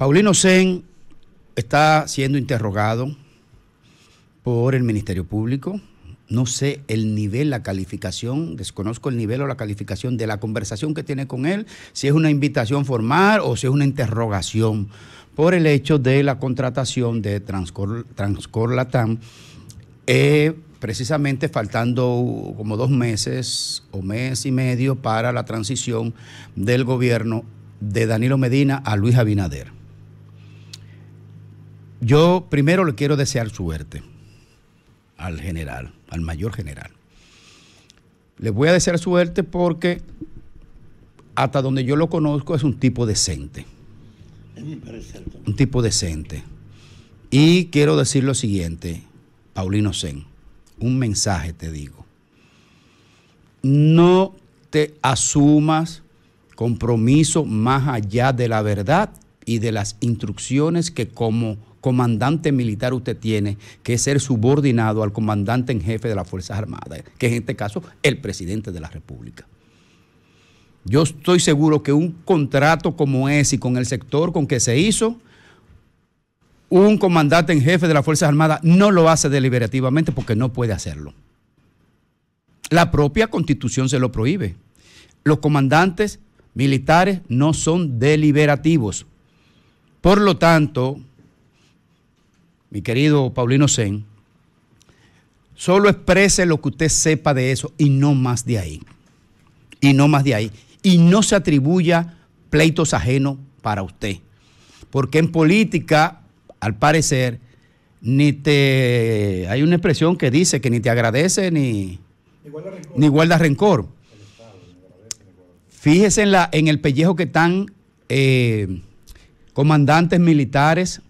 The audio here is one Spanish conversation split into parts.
Paulino Sen está siendo interrogado por el Ministerio Público. No sé el nivel, la calificación, desconozco el nivel o la calificación de la conversación que tiene con él, si es una invitación formal o si es una interrogación por el hecho de la contratación de Transcor, Latam, eh, precisamente faltando como dos meses o mes y medio para la transición del gobierno de Danilo Medina a Luis Abinader. Yo primero le quiero desear suerte al general, al mayor general. Le voy a desear suerte porque hasta donde yo lo conozco es un tipo decente. Un tipo decente. Y quiero decir lo siguiente, Paulino Zen, un mensaje te digo. No te asumas compromiso más allá de la verdad y de las instrucciones que como comandante militar usted tiene que ser subordinado al comandante en jefe de las Fuerzas Armadas, que en este caso el presidente de la República. Yo estoy seguro que un contrato como ese y con el sector con que se hizo, un comandante en jefe de las Fuerzas Armadas no lo hace deliberativamente porque no puede hacerlo. La propia constitución se lo prohíbe. Los comandantes militares no son deliberativos. Por lo tanto, mi querido Paulino Sen, solo exprese lo que usted sepa de eso y no más de ahí. Y no más de ahí. Y no se atribuya pleitos ajenos para usted. Porque en política, al parecer, ni te. Hay una expresión que dice que ni te agradece ni, guarda, rencor. Fíjese en, la, en el pellejo que están eh, comandantes militares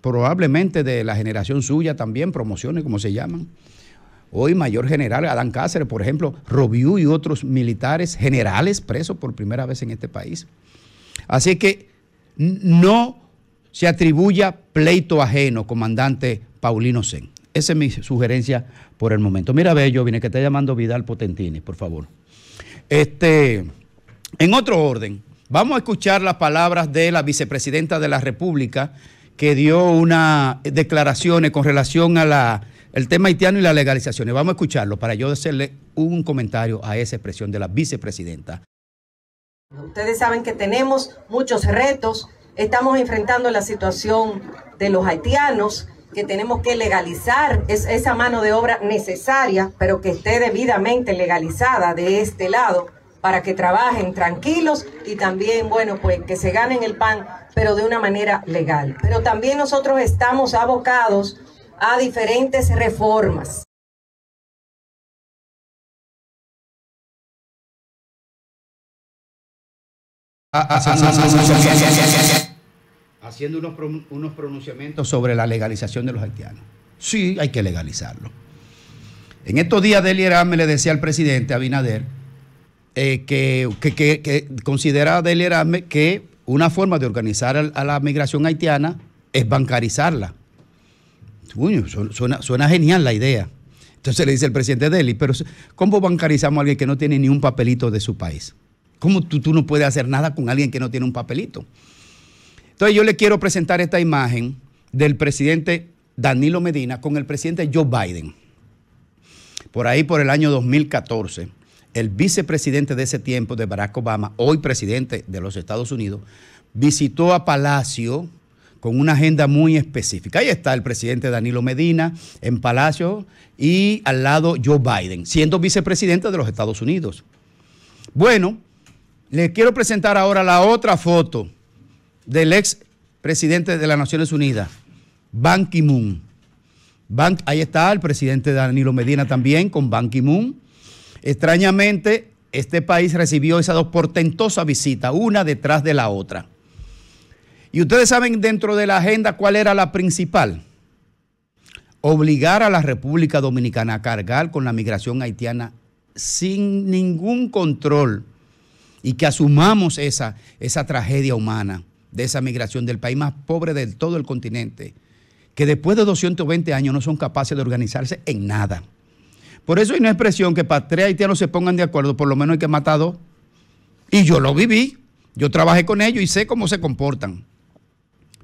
probablemente de la generación suya también, promociones como se llaman. Hoy mayor general Adán Cáceres, por ejemplo, Robiú y otros militares generales presos por primera vez en este país. Así que no se atribuya pleito ajeno, comandante Paulino Sen. Esa es mi sugerencia por el momento. Mira, Bello, viene que está llamando Vidal Potentini, por favor. Este, en otro orden, vamos a escuchar las palabras de la vicepresidenta de la República, que dio unas declaraciones con relación a el tema haitiano y las legalizaciones. Vamos a escucharlo para yo hacerle un comentario a esa expresión de la vicepresidenta. Ustedes saben que tenemos muchos retos. Estamos enfrentando la situación de los haitianos, que tenemos que legalizar esa mano de obra necesaria, pero que esté debidamente legalizada de este lado para que trabajen tranquilos y también, bueno, pues que se ganen el pan pero de una manera legal. Pero también nosotros estamos abocados a diferentes reformas. Haciendo unos, pronunciamientos sobre la legalización de los haitianos. Sí, hay que legalizarlo. En estos días, Del Herame le decía al presidente Abinader que, eh, consideraba que, que, que una forma de organizar a la migración haitiana es bancarizarla. Uy, suena, genial la idea. Entonces le dice el presidente Deli, pero ¿cómo bancarizamos a alguien que no tiene ni un papelito de su país? ¿Cómo tú no puedes hacer nada con alguien que no tiene un papelito? Entonces yo le quiero presentar esta imagen del presidente Danilo Medina con el presidente Joe Biden, por ahí por el año 2014 el vicepresidente de ese tiempo, de Barack Obama, hoy presidente de los Estados Unidos, visitó a Palacio con una agenda muy específica. Ahí está el presidente Danilo Medina en Palacio y al lado Joe Biden, siendo vicepresidente de los Estados Unidos. Bueno, les quiero presentar ahora la otra foto del ex presidente de las Naciones Unidas, Ban Ki-moon. ahí está el presidente Danilo Medina también con Ban Ki-moon Extrañamente, este país recibió esas dos portentosas visitas, una detrás de la otra. Y ustedes saben dentro de la agenda cuál era la principal. Obligar a la República Dominicana a cargar con la migración haitiana sin ningún control y que asumamos esa, esa tragedia humana de esa migración del país más pobre de todo el continente, que después de 220 años no son capaces de organizarse en nada. Por eso hay una expresión que para tres haitianos se pongan de acuerdo, por lo menos hay que matar dos. Y yo lo viví. Yo trabajé con ellos y sé cómo se comportan.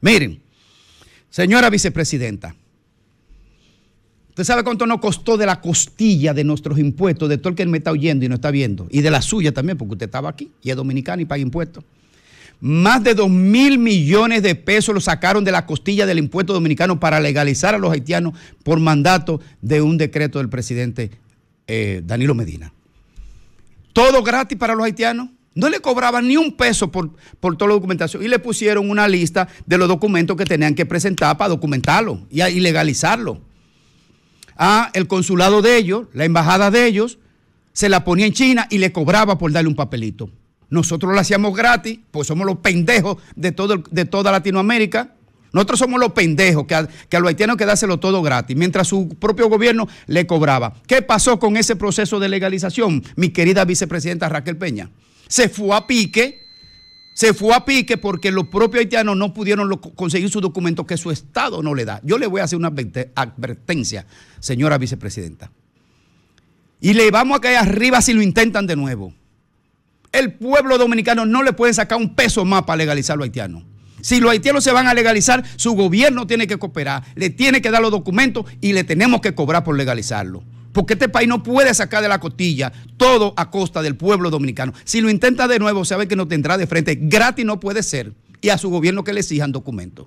Miren, señora vicepresidenta, ¿usted sabe cuánto nos costó de la costilla de nuestros impuestos, de todo el que me está oyendo y no está viendo? Y de la suya también, porque usted estaba aquí y es dominicano y paga impuestos. Más de 2 mil millones de pesos lo sacaron de la costilla del impuesto dominicano para legalizar a los haitianos por mandato de un decreto del presidente eh, Danilo Medina. Todo gratis para los haitianos. No le cobraban ni un peso por, por, toda la documentación y le pusieron una lista de los documentos que tenían que presentar para documentarlo y, legalizarlo. A ah, el consulado de ellos, la embajada de ellos, se la ponía en China y le cobraba por darle un papelito. Nosotros lo hacíamos gratis, pues somos los pendejos de, todo, de toda Latinoamérica. Nosotros somos los pendejos que a, los haitianos que dárselo todo gratis, mientras su propio gobierno le cobraba. ¿Qué pasó con ese proceso de legalización, mi querida vicepresidenta Raquel Peña? Se fue a pique, se fue a pique porque los propios haitianos no pudieron conseguir su documento que su Estado no le da. Yo le voy a hacer una advertencia, señora vicepresidenta. Y le vamos a caer arriba si lo intentan de nuevo el pueblo dominicano no le puede sacar un peso más para legalizar a los haitianos. Si los haitianos se van a legalizar, su gobierno tiene que cooperar, le tiene que dar los documentos y le tenemos que cobrar por legalizarlo. Porque este país no puede sacar de la costilla todo a costa del pueblo dominicano. Si lo intenta de nuevo, sabe que no tendrá de frente. Gratis no puede ser. Y a su gobierno que le exijan documentos.